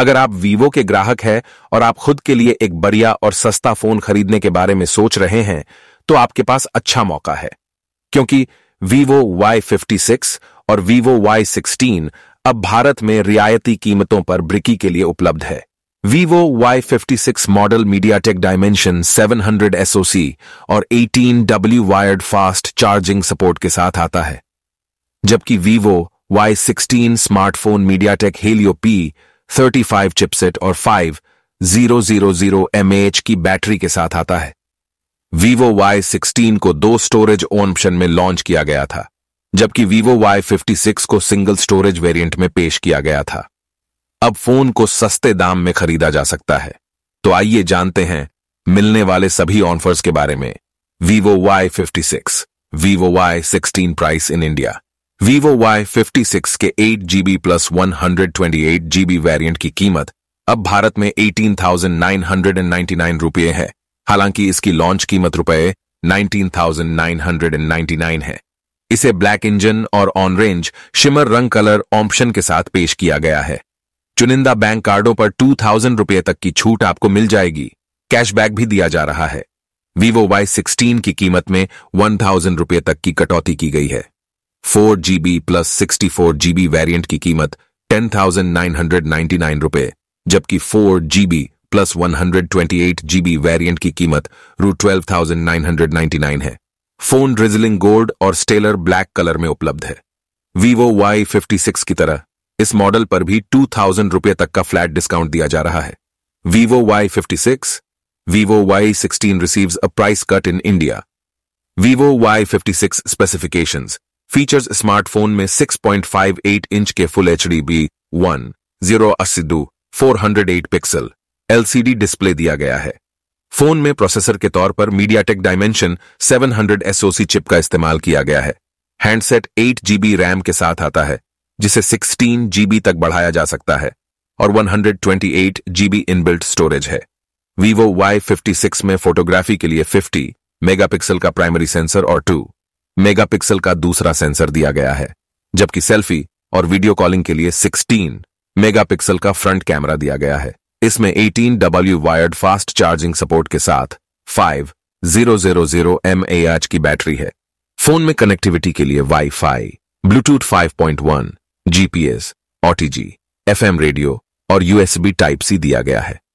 अगर आप वीवो के ग्राहक हैं और आप खुद के लिए एक बढ़िया और सस्ता फोन खरीदने के बारे में सोच रहे हैं तो आपके पास अच्छा मौका है क्योंकि वीवो Y56 और वीवो Y16 अब भारत में रियायती कीमतों पर ब्रिकी के लिए उपलब्ध है Vivo Y56 model MediaTek dimension 700 SoC और 18W wired fast charging support के साथ आता है जबकि Vivo Y16 smartphone MediaTek Helio P 35 चिपसेट और 5000 mAh की बैटरी के साथ आता है Vivo Y16 को दो स्टोरेज ऑप्शन में लॉन्च किया गया था जबकि Vivo Y56 को सिंगल स्टोरेज वेरिएंट में पेश किया गया था अब फोन को सस्ते दाम में खरीदा जा सकता है तो आइए जानते हैं मिलने वाले सभी ऑफर्स के बारे में Vivo Y56, Vivo Y16 price in India Vivo Y fifty six के eight GB plus one hundred twenty eight GB variant की कीमत अब भारत में eighteen thousand nine hundred and ninety nine रुपये है हालांकि इसकी लॉन्च कीमत रुपए nineteen thousand nine hundred and ninety nine है इसे ब्लैक इंजन और ऑन रेंज शिमर रंग कलर ऑप्शन के साथ पेश किया गया है चुनिंदा बैंक कार्डों पर टू थाउजेंड रुपये तक की छूट आपको मिल जाएगी कैशबैक भी दिया जा रहा है वीवो वाई सिक्सटीन की कीमत में वन थाउजेंड रुपये तक की कटौती की गई है four GB plus sixty four GB variant की कीमत ten thousand nine hundred ninety nine रुपए जबकि four GB plus one hundred twenty eight GB variant की कीमत रू twelve thousand nine hundred ninety nine है फोन ड्रिजलिंग गोल्ड और stellar black colour में उपलब्ध है वीवो वाई फिफ्टी सिक्स की तरह इस मॉडल पर भी टू थाउजेंड रुपये तक का फ्लैट डिस्काउंट दिया जा रहा है Vivo Y fifty six Vivo Y sixteen receives a price cut in India Vivo Y fifty six specifications features smartphone में 6.58 इंच के full H D B one zero अस्सी four hundred eight pixel LCD display दिया गया है phone में processor के तौर पर MediaTek dimension 700 hundred SoC chip का इस्तेमाल किया गया है हैंडसेट एट जीबी रैम के साथ आता है जिसे सिक्सटीन जीबी तक बढ़ाया जा सकता है और 128 जीबी इनबिल्ट स्टोरेज है वीवो वाई फिफ्टी सिक्स में फोटोग्राफी के लिए फिफ्टी मेगापिक्सल का प्राइमरी सेंसर और टू मेगापिक्सल का दूसरा सेंसर दिया गया है जबकि सेल्फी और वीडियो कॉलिंग के लिए 16 मेगापिक्सल का फ्रंट कैमरा दिया गया है इसमें 18 W wired fast charging support के साथ 5000 जीरो की बैटरी है फोन में कनेक्टिविटी के लिए wifi, Bluetooth 5.1, GPS, OTG, FM radio और यूएसबी टाइप सी दिया गया है